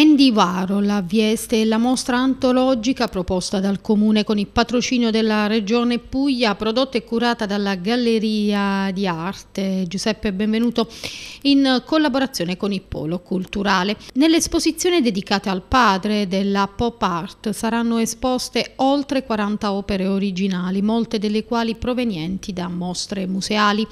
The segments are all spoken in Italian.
Andy Varol Vieste è la mostra antologica proposta dal Comune con il patrocinio della Regione Puglia, prodotta e curata dalla Galleria di Arte Giuseppe Benvenuto in collaborazione con il Polo Culturale. Nell'esposizione dedicata al padre della pop art saranno esposte oltre 40 opere originali, molte delle quali provenienti da mostre museali.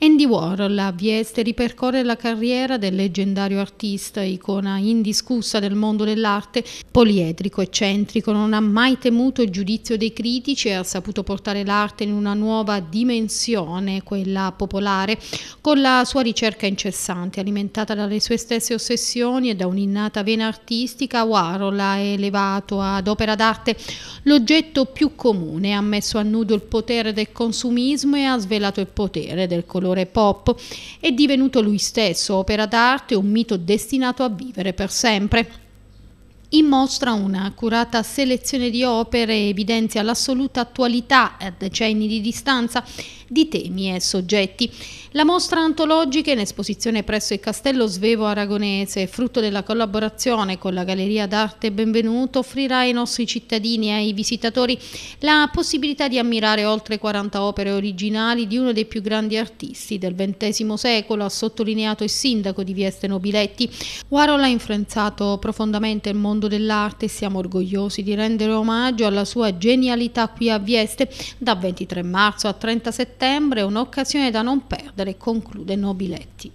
Andy Warhol Vieste ripercorre la carriera del leggendario artista, icona indiscussa russa del mondo dell'arte, poliedrico, eccentrico, non ha mai temuto il giudizio dei critici e ha saputo portare l'arte in una nuova dimensione, quella popolare, con la sua ricerca incessante, alimentata dalle sue stesse ossessioni e da un'innata vena artistica, Warhol ha elevato ad opera d'arte l'oggetto più comune, ha messo a nudo il potere del consumismo e ha svelato il potere del colore pop. È divenuto lui stesso opera d'arte, un mito destinato a vivere per sempre sempre. In mostra un'accurata selezione di opere evidenzia l'assoluta attualità a eh, decenni di distanza di temi e soggetti. La mostra antologica in esposizione presso il Castello Svevo Aragonese, frutto della collaborazione con la Galleria d'Arte Benvenuto, offrirà ai nostri cittadini e ai visitatori la possibilità di ammirare oltre 40 opere originali di uno dei più grandi artisti del XX secolo, ha sottolineato il sindaco di Vieste Nobiletti. Warhol ha influenzato profondamente il mondo dell'arte e siamo orgogliosi di rendere omaggio alla sua genialità qui a Vieste da 23 marzo a 30 settembre settembre è un'occasione da non perdere, conclude Nobiletti.